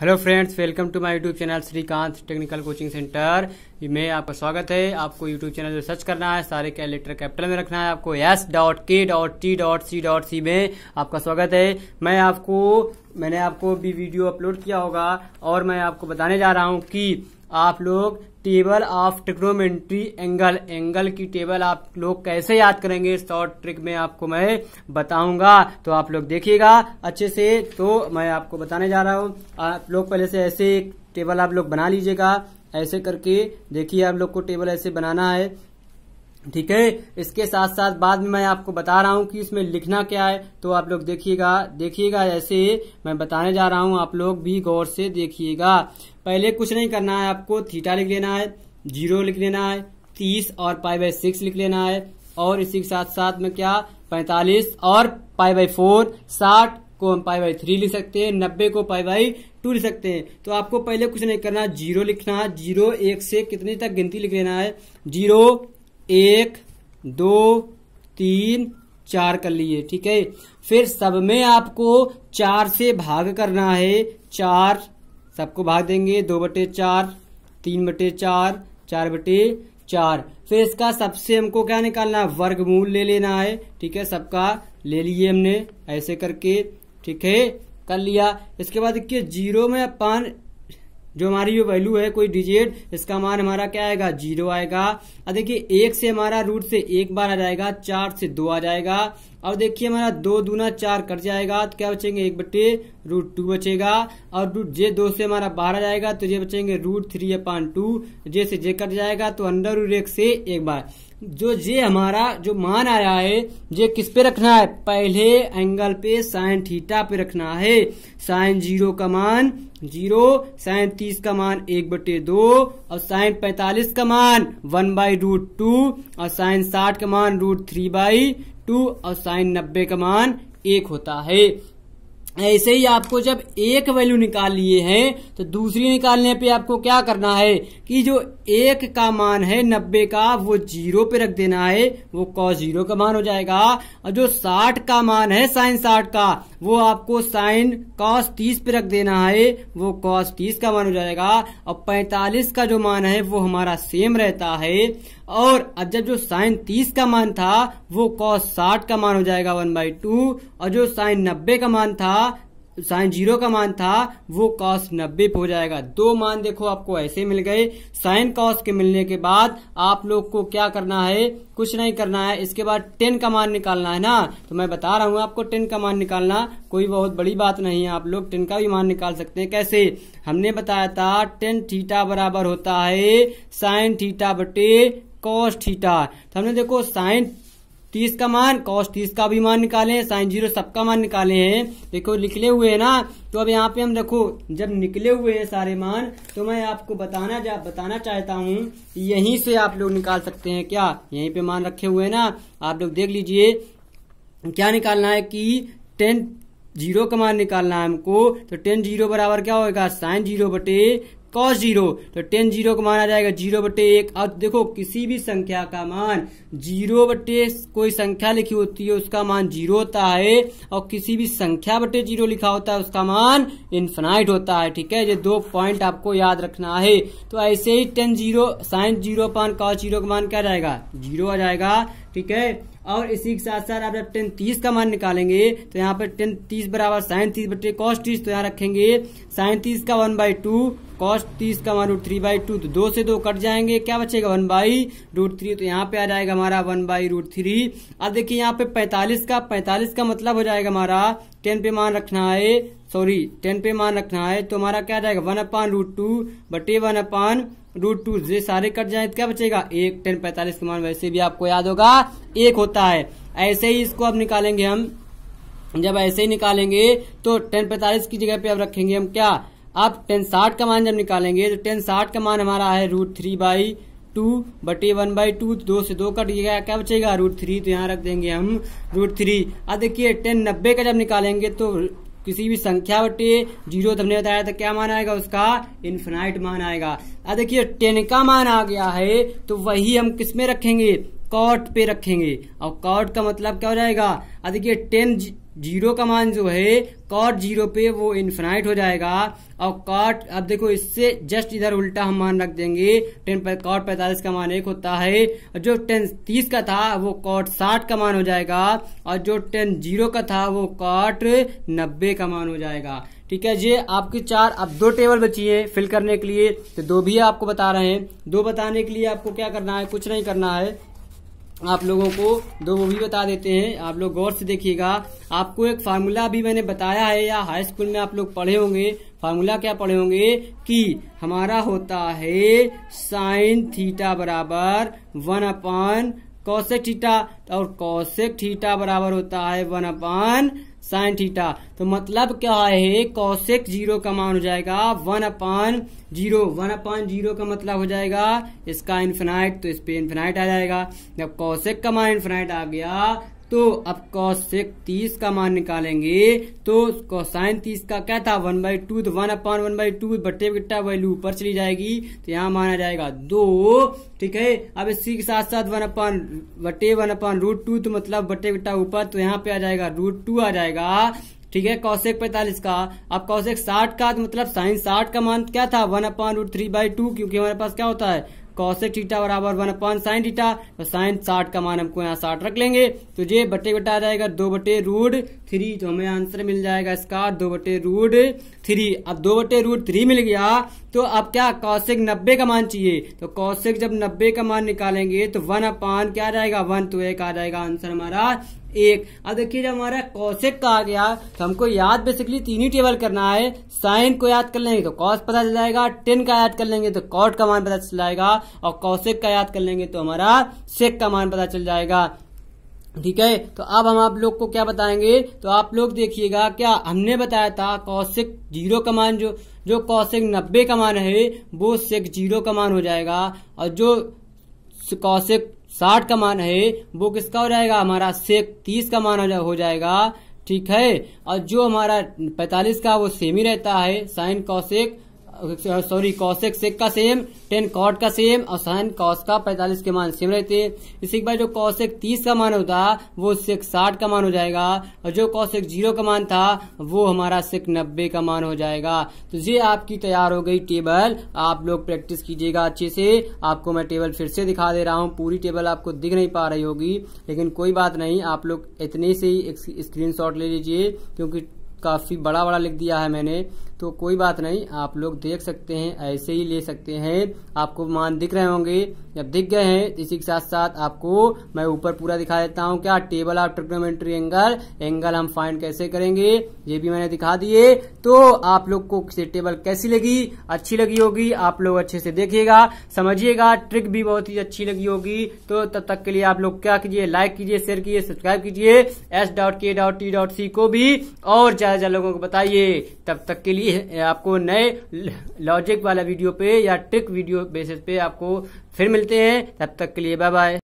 hello friends welcome to my YouTube channel Shrikant technical coaching centre में आपका स्वागत है आपको यूट्यूब चैनल सर्च करना है सारे क्या लेटर कैपिटल में रखना है आपको S dot K dot T dot C dot C में आपका स्वागत है मैं आपको मैंने आपको भी वीडियो अपलोड किया होगा और मैं आपको बताने जा रहा हूँ कि आप लोग table of trigonometry angle angle की टेबल आप लोग कैसे याद करेंगे शॉर्ट ट्रिक में आपको मैं बताऊंगा तो आप लोग देखिएगा अच्छे से तो मैं आपको बताने जा रहा हूँ आप लोग पहले से ऐसे टेबल आप लोग बना लीजिएगा ऐसे करके देखिए आप लोग को टेबल ऐसे बनाना है ठीक है इसके साथ साथ बाद में मैं आपको बता रहा हूं कि इसमें लिखना क्या है तो आप लोग देखिएगा देखिएगा ऐसे मैं बताने जा रहा हूं आप लोग भी गौर से देखिएगा पहले कुछ नहीं करना है आपको थीटा लिख लेना है जीरो लिख लेना है तीस और पाई बाई सिक्स लिख लेना है और इसी के साथ साथ में क्या पैंतालीस और पाई बाई फोर साठ को हम पाई बाई थ्री लिख सकते हैं नब्बे को पाई बाई टू लिख सकते हैं तो आपको पहले कुछ नहीं करना जीरो लिखना जीरो एक से कितने तक गिनती लिख लेना है जीरो एक दो तीन चार कर लिए ठीक है फिर सब में आपको चार से भाग करना है चार सबको भाग देंगे दो बटे चार तीन बटे चार चार बटे चार फिर इसका सबसे हमको क्या निकालना है वर्गमूल ले लेना है ठीक है सबका ले लिए हमने ऐसे करके ठीक है कर लिया इसके बाद देखिए जीरो में अपन जो हमारी जो वैल्यू है कोई डिजिट इसका मान हमारा क्या आएगा जीरो आएगा अब देखिए एक से हमारा रूट से एक बार आ जाएगा चार से दो आ जाएगा और देखिए हमारा दो दूना चार कट जाएगा तो क्या बचेंगे एक बटे रूट टू बचेगा और रूट जे दो से हमारा आ जाएगा तो ये बचेंगे रूट थ्री अपॉन टू जे से जे कट जाएगा तो अंडर रूट एक से एक बार जो ये हमारा जो मान आया है ये किस पे रखना है पहले एंगल पे साइन थीटा पे रखना है साइन जीरो का मान जीरो साइन तीस का मान एक बटे दो और साइन पैतालीस का मान वन बाई रूट टू और साइन साठ का मान रूट थ्री बाई टू और साइन नब्बे का मान एक होता है ऐसे ही आपको जब एक वैल्यू निकाल लिए हैं तो दूसरी निकालने पे आपको क्या करना है कि जो एक का मान है नब्बे का वो जीरो पे रख देना है वो कॉस जीरो का मान हो जाएगा और जो साठ का मान है साइन साठ का वो आपको साइन कॉस तीस पे रख देना है वो कॉस तीस का मान हो जाएगा और पैंतालीस का जो मान है वो हमारा सेम रहता है और अब जब जो साइन तीस का मान था वो कॉस साठ का मान हो जाएगा वन बाई टू और जो साइन नब्बे का मान था साइन जीरो का मान था वो कॉस नब्बे पे हो जाएगा दो मान देखो आपको ऐसे मिल गए साइन कॉस के मिलने के बाद आप लोग को क्या करना है कुछ नहीं करना है इसके बाद टेन का मान निकालना है ना तो मैं बता रहा हूँ आपको टेन का मान निकालना कोई बहुत बड़ी बात नहीं है आप लोग टेन का भी मान निकाल सकते हैं कैसे हमने बताया था टेन थीटा बराबर होता है साइन थीटा बटे कॉस थीटा तो हमने देखो साइन तीस का मान कॉस तीस का भी मान निकाले हैं साइन जीरो सबका मान निकाले हैं देखो निकले हुए हैं ना तो अब यहाँ पे हम देखो जब निकले हुए हैं सारे मान तो मैं आपको बताना जा बताना चाहता हूँ यहीं से आप लोग निकाल सकते हैं क्या यहीं पे मान रखे हुए हैं ना आप लोग देख लीजिए क्या निकालना है कि टेन जीरो का मान निकालना है हमको तो टेन जीरो बराबर क्या होगा साइन जीरो बटे कॉस जीरो तो टेन जीरो को माना जाएगा जीरो बटे एक अब देखो किसी भी संख्या का मान जीरो बटे कोई संख्या लिखी होती है उसका मान जीरो होता है और किसी भी संख्या बटे जीरो लिखा होता है उसका मान इन्फिनाइट होता है ठीक है ये दो पॉइंट आपको याद रखना है तो ऐसे ही टेन जीरो साइन जीरो पान कॉस जीरो का मान क्या जाएगा जीरो आ जाएगा ठीक है और इसी के साथ साथ आप जब टेन तीस का मान निकालेंगे तो यहाँ पर टेन तीस बराबर साइन तीस बटे कॉस तीस तो यहाँ रखेंगे साइन तीस का वन बाई टू कॉस्ट तीस का हमारा रूट थ्री बाई टू तो दो से दो कट जाएंगे क्या बचेगा वन बाई रूट थ्री तो यहाँ पे आ जाएगा हमारा वन बाई रूट थ्री अब देखिए यहाँ पे पैंतालीस का पैंतालीस का मतलब हो जाएगा हमारा टेन पे मान रखना है सॉरी टेन पे मान रखना है तो हमारा क्या जाएगा वन अपान रूट टू बटे वन अपान रूट टू ये सारे कट जाए तो क्या बचेगा एक टेन पैंतालीस का मान वैसे भी आपको याद होगा एक होता है ऐसे ही इसको अब निकालेंगे हम जब ऐसे ही निकालेंगे तो टेन पैंतालीस की जगह पे अब रखेंगे हम क्या अब टेन साठ का मान जब निकालेंगे तो टेन साठ का मान हमारा है रूट थ्री बाई टू बटे वन बाई टू दो से दो कट गया क्या बचेगा रूट थ्री तो यहाँ रख देंगे हम रूट थ्री अब देखिए टेन नब्बे का जब निकालेंगे तो किसी भी संख्या बटे जीरो तो हमने बताया था क्या मान आएगा उसका इन्फिनाइट मान आएगा अब देखिए टेन का मान आ गया है तो वही हम किस में रखेंगे कॉट पे रखेंगे और कॉट का मतलब क्या हो जाएगा अब देखिए टेन जीरो का मान जो है कॉट जीरो पे वो इन्फिनाइट हो जाएगा और कॉट अब देखो इससे जस्ट इधर उल्टा हम मान रख देंगे टेन पर कॉट पैंतालीस का मान एक होता है और जो टेन तीस का था वो कॉट साठ का मान हो जाएगा और जो टेन जीरो का था वो कॉट नब्बे का मान हो जाएगा ठीक है ये आपके चार अब दो टेबल बची है फिल करने के लिए तो दो भी आपको बता रहे हैं दो बताने के लिए आपको क्या करना है कुछ नहीं करना है आप लोगों को दो वो भी बता देते हैं आप लोग गौर से देखिएगा आपको एक फार्मूला भी मैंने बताया है या हाई स्कूल में आप लोग पढ़े होंगे फार्मूला क्या पढ़े होंगे कि हमारा होता है साइन थीटा बराबर वन अपान कौशिक थीटा और कौशिक थीटा बराबर होता है वन अपान साइन थीटा तो मतलब क्या है कौशिक जीरो का मान हो जाएगा one upon zero one upon zero का मतलब हो जाएगा इसका इन्फिनाइट तो इस पे इन्फिनाइट आ जाएगा जब कौशिक का मान इन्फिनाइट आ गया तो अब कौशिक तीस का मान निकालेंगे तो कौशाइन तीस का क्या था वन बाई टू तो one upon one by two बट्टे बिट्टा वैल्यू ऊपर चली जाएगी तो यहाँ माना जाएगा दो ठीक है अब इसी के साथ साथ वन अपॉन बटे वन अपॉन रूट टू तो मतलब बट्टे बिट्टा ऊपर तो यहाँ पे आ जाएगा रूट टू आ जाएगा ठीक है कौशिक पैंतालीस का अब कौशिक साठ का तो मतलब साइन साठ का मान क्या था one upon root three by two क्योंकि हमारे पास क्या होता है कौशिक टीटा बराबर वन अपॉन साइन टीटा तो साइन साठ का मान हमको यहाँ साठ रख लेंगे तो ये बटे बटा जाएगा दो बटे रूट थ्री तो हमें आंसर मिल जाएगा इसका दो बटे रूट थ्री अब दो बटे रूट थ्री मिल गया तो अब क्या कौशिक नब्बे का मान चाहिए तो कौशिक जब नब्बे का मान निकालेंगे तो वन अपान क्या जाएगा वन तो एक आ जाएगा आंसर हमारा एक अब देखिए जब हमारा कौशिक कहा गया तो हमको याद बेसिकली तीन ही टेबल करना है साइन को याद कर लेंगे तो कॉस पता चल जाएगा टेन का याद कर लेंगे तो कॉट का मान पता चल जाएगा और कौशिक का याद कर लेंगे तो हमारा सेक का मान पता चल जाएगा ठीक है तो अब हम आप लोग को क्या बताएंगे तो आप लोग देखिएगा क्या हमने बताया था कौशिक जीरो का मान जो जो कौशिक नब्बे का मान है वो सेक जीरो का मान हो जाएगा और जो कौशिक साठ का मान है वो किसका हो जाएगा हमारा सेक तीस का मान हो जाएगा ठीक है और जो हमारा पैतालीस का वो सेम ही रहता है sine cosec sorry cosec sec का सेम टेन कॉट का सेम और साइन कॉस का पैंतालीस के मान सेम रहते इसी के बाद जो कौशिक तीस का मान होता वो सिक साठ का मान हो जाएगा और जो कौशिक जीरो का मान था वो हमारा सिक नब्बे का मान हो जाएगा तो ये आपकी तैयार हो गई टेबल आप लोग प्रैक्टिस कीजिएगा अच्छे से आपको मैं टेबल फिर से दिखा दे रहा हूँ पूरी टेबल आपको दिख नहीं पा रही होगी लेकिन कोई बात नहीं आप लोग इतने से ही स्क्रीन ले लीजिए क्योंकि काफी बड़ा बड़ा लिख दिया है मैंने तो कोई बात नहीं आप लोग देख सकते हैं ऐसे ही ले सकते हैं आपको मान दिख रहे होंगे जब दिख गए हैं इसी के साथ साथ आपको मैं ऊपर पूरा दिखा देता हूँ क्या table of trigonometry angle angle हम फाइंड कैसे करेंगे ये भी मैंने दिखा दिए तो आप लोग को टेबल कैसी लगी अच्छी लगी होगी आप लोग अच्छे से देखिएगा समझिएगा ट्रिक भी बहुत ही अच्छी लगी होगी तो तब तक के लिए आप लोग क्या कीजिए लाइक कीजिए शेयर कीजिए सब्सक्राइब कीजिए S dot K dot T dot C को भी और ज्यादा ज्यादा लोगों को बताइए तब तक के लिए भी आपको नए लॉजिक वाला वीडियो पे या ट्रिक वीडियो बेसिस पे आपको फिर मिलते हैं तब तक के लिए बाय बाय